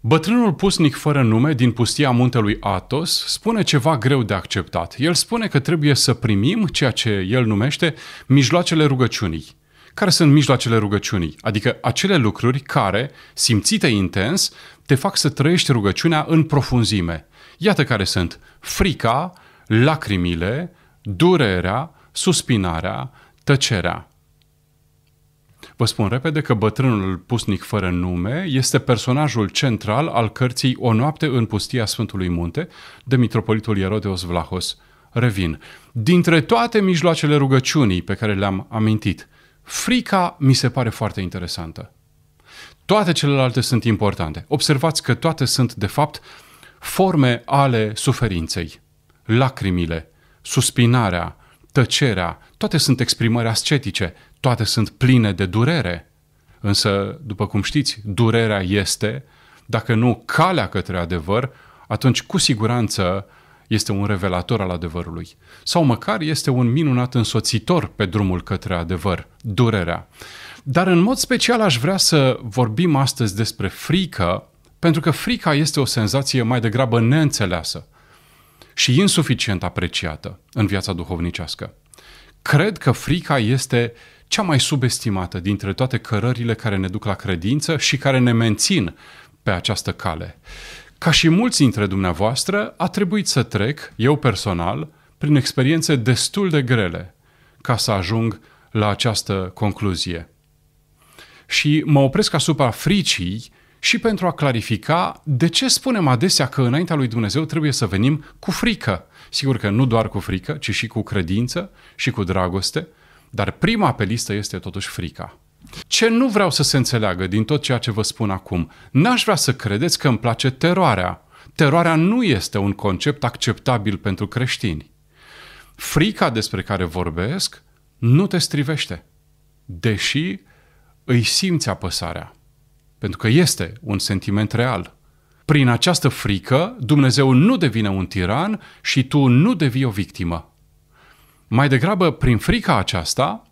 Bătrânul pusnic fără nume din pustia muntelui Atos spune ceva greu de acceptat. El spune că trebuie să primim ceea ce el numește mijloacele rugăciunii. Care sunt mijloacele rugăciunii? Adică acele lucruri care, simțite intens, te fac să trăiești rugăciunea în profunzime. Iată care sunt frica, lacrimile, durerea, suspinarea, tăcerea. Vă spun repede că bătrânul pusnic fără nume este personajul central al cărții O noapte în pustia Sfântului Munte de mitropolitul Ierodeos Vlahos. Revin. Dintre toate mijloacele rugăciunii pe care le-am amintit, frica mi se pare foarte interesantă. Toate celelalte sunt importante. Observați că toate sunt, de fapt, forme ale suferinței. Lacrimile, suspinarea, tăcerea, toate sunt exprimări ascetice – toate sunt pline de durere. Însă, după cum știți, durerea este, dacă nu calea către adevăr, atunci cu siguranță este un revelator al adevărului. Sau măcar este un minunat însoțitor pe drumul către adevăr, durerea. Dar în mod special aș vrea să vorbim astăzi despre frică, pentru că frica este o senzație mai degrabă neînțeleasă și insuficient apreciată în viața duhovnicească. Cred că frica este cea mai subestimată dintre toate cărările care ne duc la credință și care ne mențin pe această cale. Ca și mulți dintre dumneavoastră, a trebuit să trec, eu personal, prin experiențe destul de grele ca să ajung la această concluzie. Și mă opresc asupra fricii și pentru a clarifica de ce spunem adesea că înaintea lui Dumnezeu trebuie să venim cu frică. Sigur că nu doar cu frică, ci și cu credință și cu dragoste dar prima pe listă este totuși frica. Ce nu vreau să se înțeleagă din tot ceea ce vă spun acum? N-aș vrea să credeți că îmi place teroarea. Teroarea nu este un concept acceptabil pentru creștini. Frica despre care vorbesc nu te strivește, deși îi simți apăsarea, pentru că este un sentiment real. Prin această frică, Dumnezeu nu devine un tiran și tu nu devii o victimă. Mai degrabă, prin frica aceasta,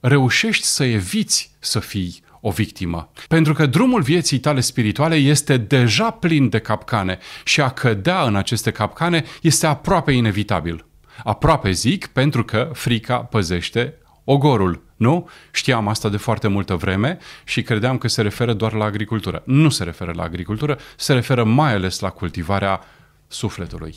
reușești să eviți să fii o victimă. Pentru că drumul vieții tale spirituale este deja plin de capcane și a cădea în aceste capcane este aproape inevitabil. Aproape zic pentru că frica păzește ogorul, nu? Știam asta de foarte multă vreme și credeam că se referă doar la agricultură. Nu se referă la agricultură, se referă mai ales la cultivarea sufletului.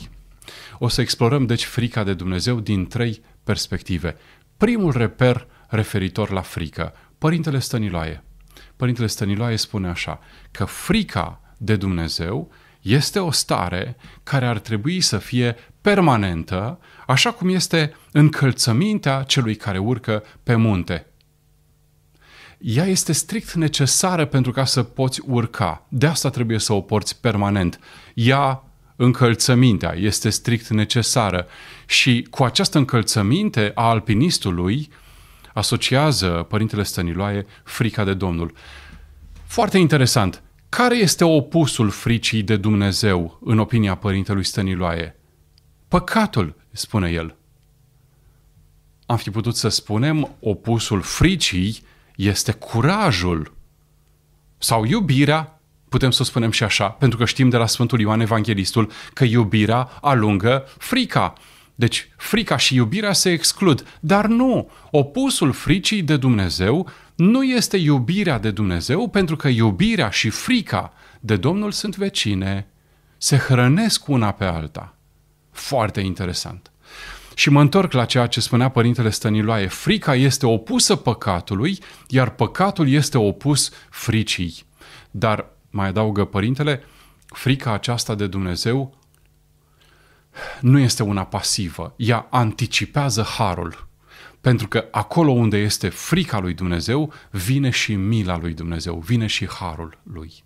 O să explorăm deci frica de Dumnezeu din trei perspective. Primul reper referitor la frică, Părintele Stăniloae. Părintele Stăniloae spune așa, că frica de Dumnezeu este o stare care ar trebui să fie permanentă, așa cum este încălțămintea celui care urcă pe munte. Ea este strict necesară pentru ca să poți urca. De asta trebuie să o porți permanent. Ea încălțămintea este strict necesară și cu această încălțăminte a alpinistului asociază Părintele Stăniloae frica de Domnul. Foarte interesant. Care este opusul fricii de Dumnezeu în opinia Părintelui Stăniloae? Păcatul, spune el. Am fi putut să spunem opusul fricii este curajul sau iubirea putem să o spunem și așa, pentru că știm de la Sfântul Ioan Evanghelistul că iubirea alungă frica. Deci frica și iubirea se exclud, dar nu, opusul fricii de Dumnezeu nu este iubirea de Dumnezeu, pentru că iubirea și frica de Domnul sunt vecine, se hrănesc una pe alta. Foarte interesant. Și mă întorc la ceea ce spunea Părintele Stăniloae. Frica este opusă păcatului, iar păcatul este opus fricii. Dar mai adaugă părintele, frica aceasta de Dumnezeu nu este una pasivă, ea anticipează harul. Pentru că acolo unde este frica lui Dumnezeu, vine și mila lui Dumnezeu, vine și harul lui.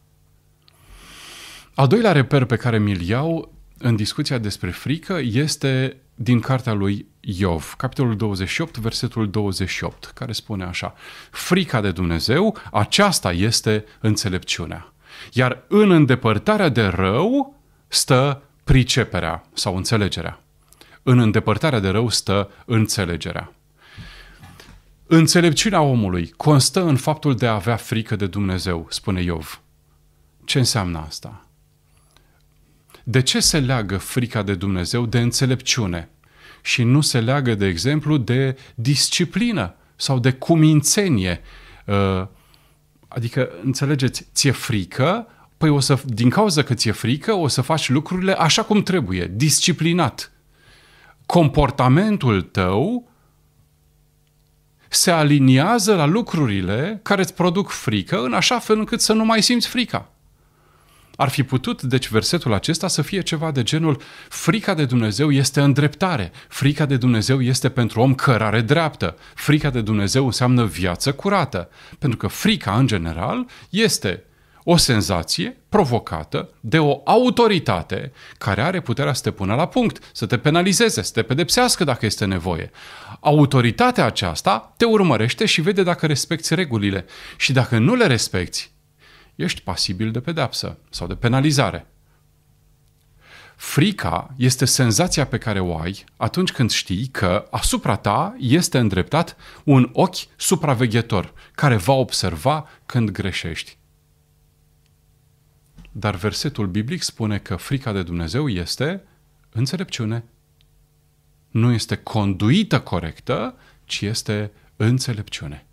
Al doilea reper pe care mi-l iau în discuția despre frică este din cartea lui Iov, capitolul 28, versetul 28, care spune așa: Frica de Dumnezeu, aceasta este înțelepciunea. Iar în îndepărtarea de rău stă priceperea sau înțelegerea. În îndepărtarea de rău stă înțelegerea. Înțelepciunea omului constă în faptul de a avea frică de Dumnezeu, spune Iov. Ce înseamnă asta? De ce se leagă frica de Dumnezeu de înțelepciune și nu se leagă, de exemplu, de disciplină sau de cumințenie, uh, Adică, înțelegeți, ți-e frică, păi o să, din cauza că ți-e frică, o să faci lucrurile așa cum trebuie, disciplinat. Comportamentul tău se aliniază la lucrurile care îți produc frică în așa fel încât să nu mai simți frica. Ar fi putut, deci, versetul acesta să fie ceva de genul frica de Dumnezeu este îndreptare, frica de Dumnezeu este pentru om cărare dreaptă, frica de Dumnezeu înseamnă viață curată, pentru că frica, în general, este o senzație provocată de o autoritate care are puterea să te pună la punct, să te penalizeze, să te pedepsească dacă este nevoie. Autoritatea aceasta te urmărește și vede dacă respecti regulile. Și dacă nu le respecti, ești pasibil de pedeapsă sau de penalizare. Frica este senzația pe care o ai atunci când știi că asupra ta este îndreptat un ochi supraveghetor care va observa când greșești. Dar versetul biblic spune că frica de Dumnezeu este înțelepciune. Nu este conduită corectă, ci este înțelepciune.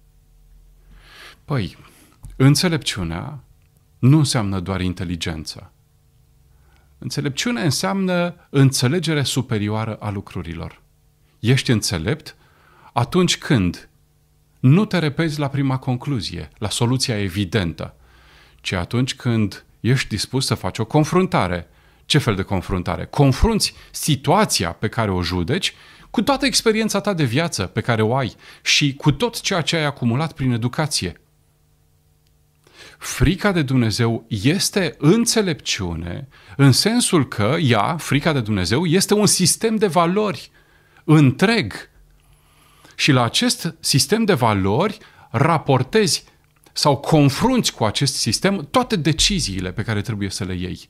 Păi, înțelepciunea nu înseamnă doar inteligență. Înțelepciune înseamnă înțelegere superioară a lucrurilor. Ești înțelept atunci când nu te repezi la prima concluzie, la soluția evidentă, ci atunci când ești dispus să faci o confruntare. Ce fel de confruntare? Confrunți situația pe care o judeci cu toată experiența ta de viață pe care o ai și cu tot ceea ce ai acumulat prin educație, Frica de Dumnezeu este înțelepciune în sensul că ea, frica de Dumnezeu, este un sistem de valori întreg. Și la acest sistem de valori raportezi sau confrunți cu acest sistem toate deciziile pe care trebuie să le iei.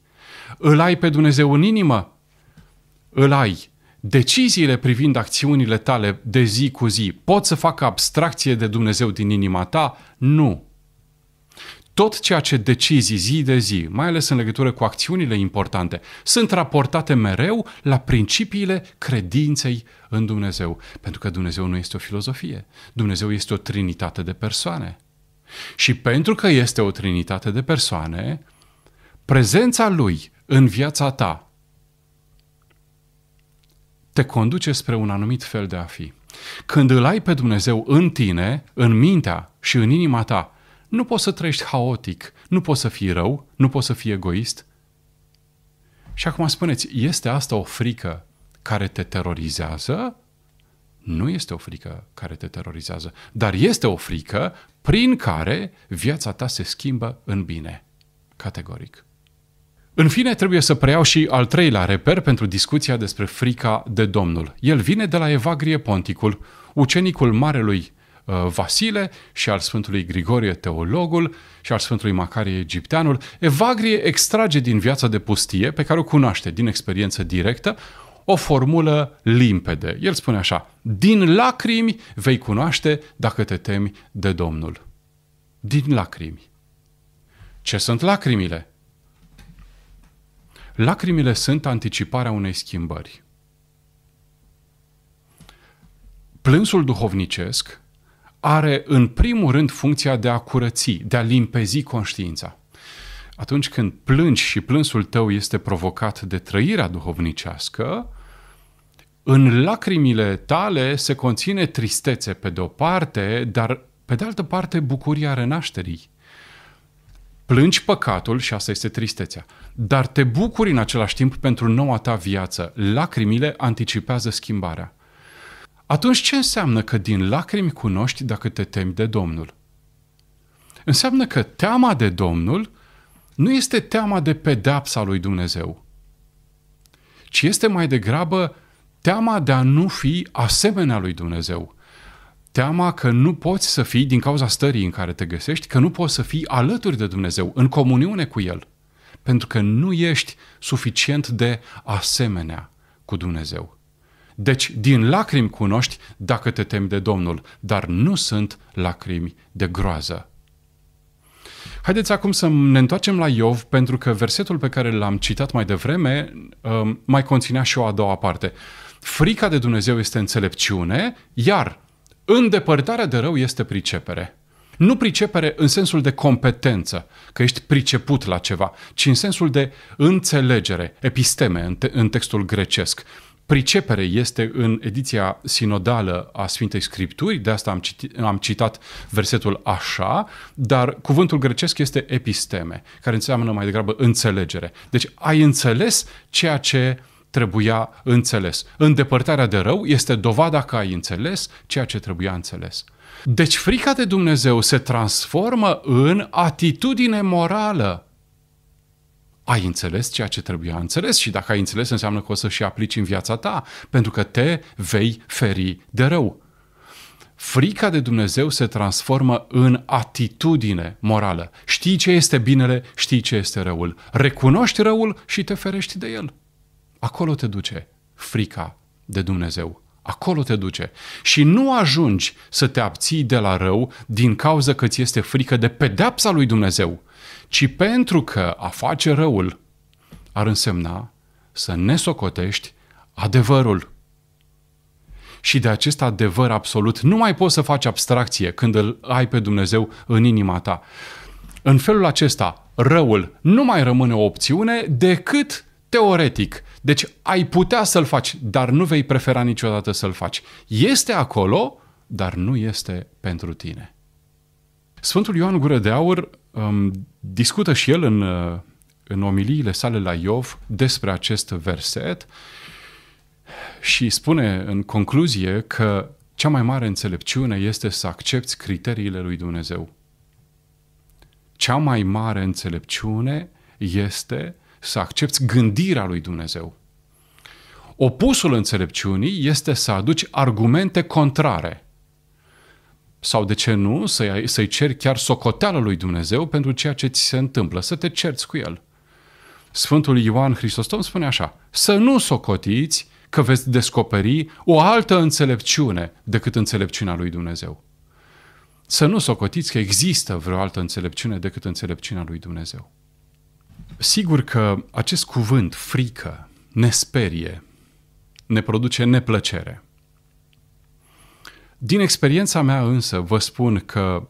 Îl ai pe Dumnezeu în inimă? Îl ai. Deciziile privind acțiunile tale de zi cu zi pot să facă abstracție de Dumnezeu din inima ta? Nu tot ceea ce decizi zi de zi, mai ales în legătură cu acțiunile importante, sunt raportate mereu la principiile credinței în Dumnezeu. Pentru că Dumnezeu nu este o filozofie. Dumnezeu este o trinitate de persoane. Și pentru că este o trinitate de persoane, prezența Lui în viața ta te conduce spre un anumit fel de a fi. Când îl ai pe Dumnezeu în tine, în mintea și în inima ta, nu poți să trăiești haotic, nu poți să fii rău, nu poți să fii egoist. Și acum spuneți, este asta o frică care te terorizează? Nu este o frică care te terorizează, dar este o frică prin care viața ta se schimbă în bine. Categoric. În fine, trebuie să preiau și al treilea reper pentru discuția despre frica de Domnul. El vine de la Evagrie Ponticul, ucenicul marelui Uh, Vasile și al Sfântului Grigorie Teologul și al Sfântului Macarie Egipteanul, Evagrie extrage din viața de pustie, pe care o cunoaște din experiență directă, o formulă limpede. El spune așa, din lacrimi vei cunoaște dacă te temi de Domnul. Din lacrimi. Ce sunt lacrimile? Lacrimile sunt anticiparea unei schimbări. Plânsul duhovnicesc are în primul rând funcția de a curăți, de a limpezi conștiința. Atunci când plângi și plânsul tău este provocat de trăirea duhovnicească, în lacrimile tale se conține tristețe pe de o parte, dar pe de altă parte bucuria renașterii. Plângi păcatul și asta este tristețea, dar te bucuri în același timp pentru noua ta viață. Lacrimile anticipează schimbarea. Atunci ce înseamnă că din lacrimi cunoști dacă te temi de Domnul? Înseamnă că teama de Domnul nu este teama de pedapsa lui Dumnezeu, ci este mai degrabă teama de a nu fi asemenea lui Dumnezeu. Teama că nu poți să fii, din cauza stării în care te găsești, că nu poți să fii alături de Dumnezeu, în comuniune cu El, pentru că nu ești suficient de asemenea cu Dumnezeu. Deci din lacrimi cunoști dacă te temi de Domnul, dar nu sunt lacrimi de groază. Haideți acum să ne întoarcem la Iov, pentru că versetul pe care l-am citat mai devreme um, mai conținea și o a doua parte. Frica de Dumnezeu este înțelepciune, iar îndepărtarea de rău este pricepere. Nu pricepere în sensul de competență, că ești priceput la ceva, ci în sensul de înțelegere, episteme în, te- în textul grecesc pricepere este în ediția sinodală a Sfintei Scripturi, de asta am, citit, am citat versetul așa, dar cuvântul grecesc este episteme, care înseamnă mai degrabă înțelegere. Deci ai înțeles ceea ce trebuia înțeles. Îndepărtarea de rău este dovada că ai înțeles ceea ce trebuia înțeles. Deci frica de Dumnezeu se transformă în atitudine morală ai înțeles ceea ce trebuia înțeles și dacă ai înțeles înseamnă că o să și aplici în viața ta, pentru că te vei feri de rău. Frica de Dumnezeu se transformă în atitudine morală. Știi ce este binele, știi ce este răul. Recunoști răul și te ferești de el. Acolo te duce frica de Dumnezeu. Acolo te duce. Și nu ajungi să te abții de la rău din cauza că ți este frică de pedepsa lui Dumnezeu, ci pentru că a face răul ar însemna să nesocotești adevărul. Și de acest adevăr absolut nu mai poți să faci abstracție când îl ai pe Dumnezeu în inima ta. În felul acesta, răul nu mai rămâne o opțiune decât teoretic. Deci ai putea să-l faci, dar nu vei prefera niciodată să-l faci. Este acolo, dar nu este pentru tine. Sfântul Ioan Gură de Aur um, discută și el în, uh, în omiliile sale la Iov despre acest verset și spune în concluzie că cea mai mare înțelepciune este să accepti criteriile lui Dumnezeu. Cea mai mare înțelepciune este să accepti gândirea lui Dumnezeu. Opusul înțelepciunii este să aduci argumente contrare. Sau de ce nu, să-i, să ceri chiar socoteală lui Dumnezeu pentru ceea ce ți se întâmplă, să te cerți cu el. Sfântul Ioan Hristostom spune așa, să nu socotiți că veți descoperi o altă înțelepciune decât înțelepciunea lui Dumnezeu. Să nu socotiți că există vreo altă înțelepciune decât înțelepciunea lui Dumnezeu. Sigur că acest cuvânt, frică, ne sperie, ne produce neplăcere. Din experiența mea însă vă spun că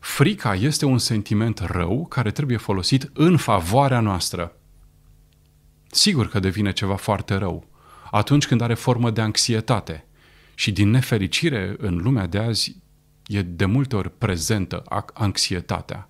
frica este un sentiment rău care trebuie folosit în favoarea noastră. Sigur că devine ceva foarte rău atunci când are formă de anxietate și din nefericire în lumea de azi e de multe ori prezentă anxietatea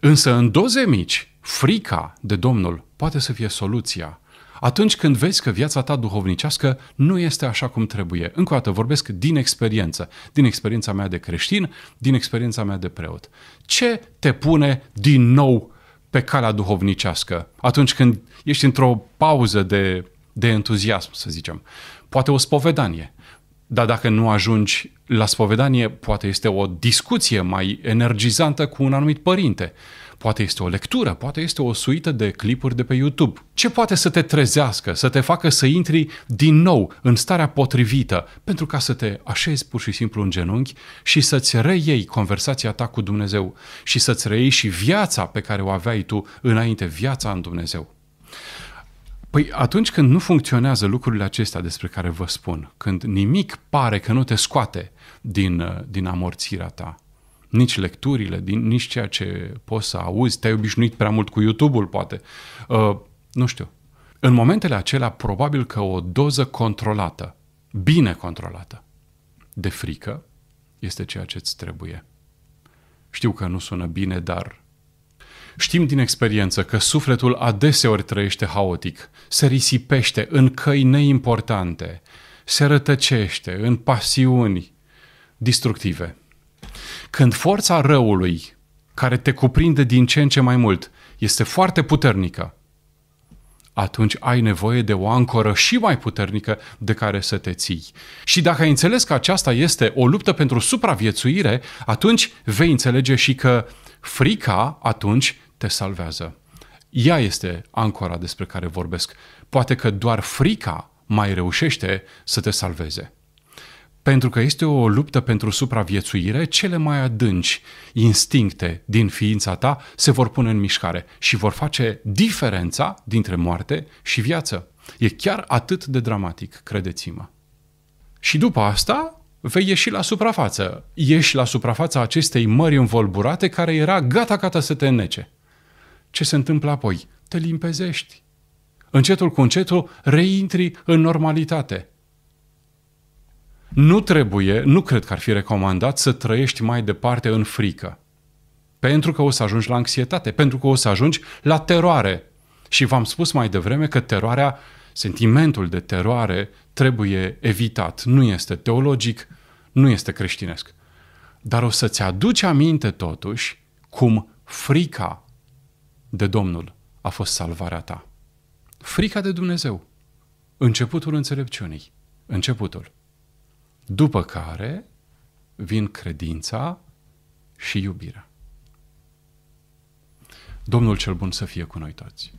Însă în doze mici, frica de Domnul poate să fie soluția. Atunci când vezi că viața ta duhovnicească nu este așa cum trebuie. Încă o dată vorbesc din experiență, din experiența mea de creștin, din experiența mea de preot. Ce te pune din nou pe calea duhovnicească atunci când ești într-o pauză de, de entuziasm, să zicem? Poate o spovedanie, dar dacă nu ajungi la spovedanie, poate este o discuție mai energizantă cu un anumit părinte. Poate este o lectură, poate este o suită de clipuri de pe YouTube. Ce poate să te trezească, să te facă să intri din nou în starea potrivită, pentru ca să te așezi pur și simplu în genunchi și să-ți reiei conversația ta cu Dumnezeu și să-ți reiei și viața pe care o aveai tu înainte, viața în Dumnezeu. Păi atunci când nu funcționează lucrurile acestea despre care vă spun, când nimic pare că nu te scoate din, uh, din amorțirea ta, nici lecturile, din, nici ceea ce poți să auzi, te-ai obișnuit prea mult cu YouTube-ul, poate, uh, nu știu. În momentele acelea, probabil că o doză controlată, bine controlată, de frică, este ceea ce îți trebuie. Știu că nu sună bine, dar Știm din experiență că sufletul adeseori trăiește haotic, se risipește în căi neimportante, se rătăcește în pasiuni distructive. Când forța răului, care te cuprinde din ce în ce mai mult, este foarte puternică, atunci ai nevoie de o ancoră și mai puternică de care să te ții. Și dacă ai înțeles că aceasta este o luptă pentru supraviețuire, atunci vei înțelege și că frica atunci te salvează. Ea este ancora despre care vorbesc. Poate că doar frica mai reușește să te salveze. Pentru că este o luptă pentru supraviețuire, cele mai adânci instincte din ființa ta se vor pune în mișcare și vor face diferența dintre moarte și viață. E chiar atât de dramatic, credeți-mă. Și după asta vei ieși la suprafață. Ieși la suprafața acestei mări învolburate care era gata gata să te înnece. Ce se întâmplă apoi? Te limpezești. Încetul cu încetul reintri în normalitate. Nu trebuie, nu cred că ar fi recomandat să trăiești mai departe în frică. Pentru că o să ajungi la anxietate, pentru că o să ajungi la teroare. Și v-am spus mai devreme că teroarea, sentimentul de teroare trebuie evitat. Nu este teologic, nu este creștinesc. Dar o să-ți aduci aminte totuși cum frica de Domnul a fost salvarea ta. Frica de Dumnezeu. Începutul înțelepciunii. Începutul. După care vin credința și iubirea. Domnul cel bun să fie cu noi toți.